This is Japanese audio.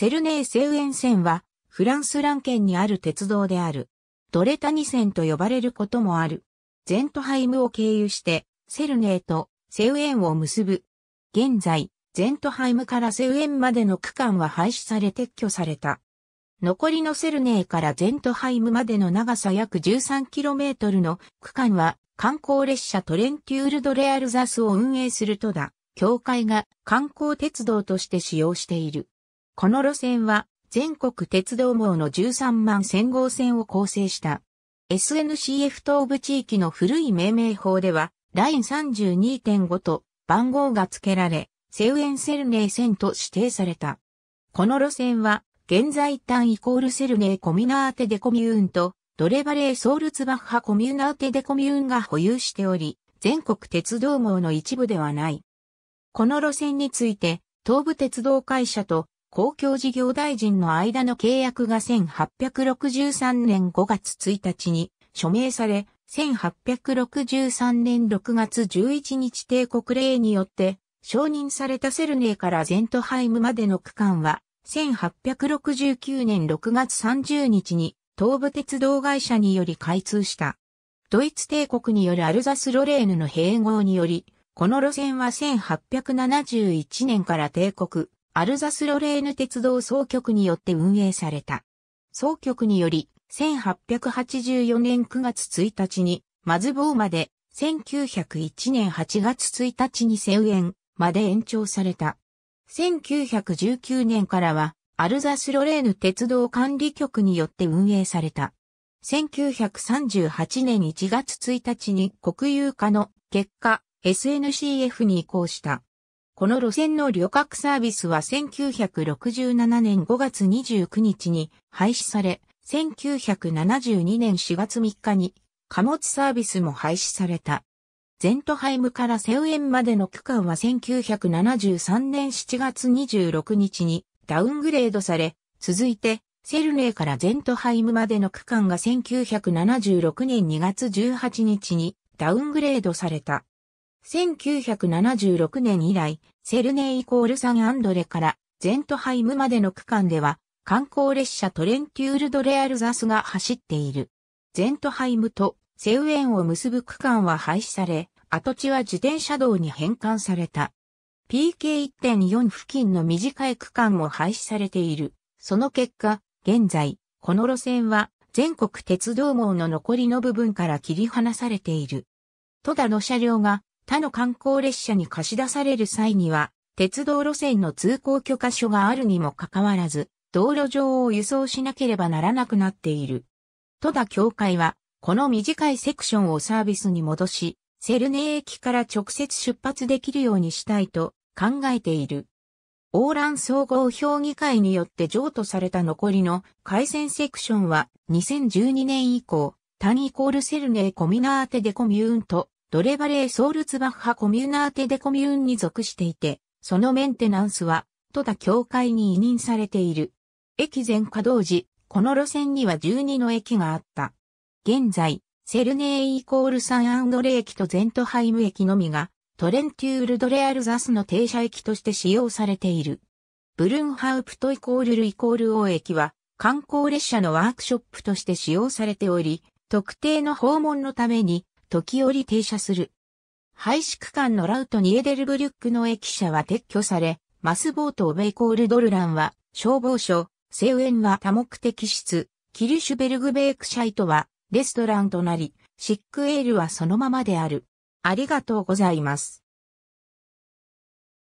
セルネーセウエン線は、フランスラン県にある鉄道である。ドレタニ線と呼ばれることもある。ゼントハイムを経由して、セルネーとセウエンを結ぶ。現在、ゼントハイムからセウエンまでの区間は廃止され撤去された。残りのセルネーからゼントハイムまでの長さ約 13km の区間は観光列車トレンテュールドレアルザスを運営するとだ。協会が観光鉄道として使用している。この路線は全国鉄道網の13万1000号線を構成した。SNCF 東部地域の古い命名法では、ライン32.5と番号が付けられ、セウエンセルネー線と指定された。この路線は、現在単イコールセルネーコミナーテデコミューンと、ドレバレーソールツバッハコミュナーテデコミューンが保有しており、全国鉄道網の一部ではない。この路線について、東部鉄道会社と公共事業大臣の間の契約が1863年5月1日に署名され、1863年6月11日帝国令によって承認されたセルネーからゼントハイムまでの区間は、1869年6月30日に東部鉄道会社により開通した。ドイツ帝国によるアルザス・ロレーヌの併合により、この路線は1871年から帝国、アルザスロレーヌ鉄道総局によって運営された。総局により、1884年9月1日に、マズボーまで、1901年8月1日に西園まで延長された。1919年からは、アルザスロレーヌ鉄道管理局によって運営された。1938年1月1日に国有化の結果、SNCF に移行した。この路線の旅客サービスは1967年5月29日に廃止され、1972年4月3日に貨物サービスも廃止された。ゼントハイムからセウエンまでの区間は1973年7月26日にダウングレードされ、続いてセルネーからゼントハイムまでの区間が1976年2月18日にダウングレードされた。1976年以来、セルネイコールサンアンドレからゼントハイムまでの区間では、観光列車トレンテュールドレアルザスが走っている。ゼントハイムとセウエンを結ぶ区間は廃止され、跡地は自転車道に変換された。PK1.4 付近の短い区間も廃止されている。その結果、現在、この路線は全国鉄道網の残りの部分から切り離されている。都田の車両が他の観光列車に貸し出される際には、鉄道路線の通行許可書があるにもかかわらず、道路上を輸送しなければならなくなっている。戸田協会は、この短いセクションをサービスに戻し、セルネ駅から直接出発できるようにしたいと考えている。オーラン総合評議会によって譲渡された残りの回線セクションは2012年以降、単イコールセルネーコミナーテデコミューンとドレバレー・ソールツバッハ・コミューナーテ・デ・コミューンに属していて、そのメンテナンスは、都田協会に委任されている。駅全稼働時、この路線には12の駅があった。現在、セルネーイコールサンアンドレ駅とゼントハイム駅のみが、トレンテュールドレアルザスの停車駅として使用されている。ブルンハウプトイコールルイコール王駅は、観光列車のワークショップとして使用されており、特定の訪問のために時折停車する。廃止区間のラウトにエデルブリュックの駅舎は撤去され、マスボートオベイコールドルランは消防署、セウエンは多目的室、キルシュベルグベークシャイトはレストランとなり、シックエールはそのままである。ありがとうございます。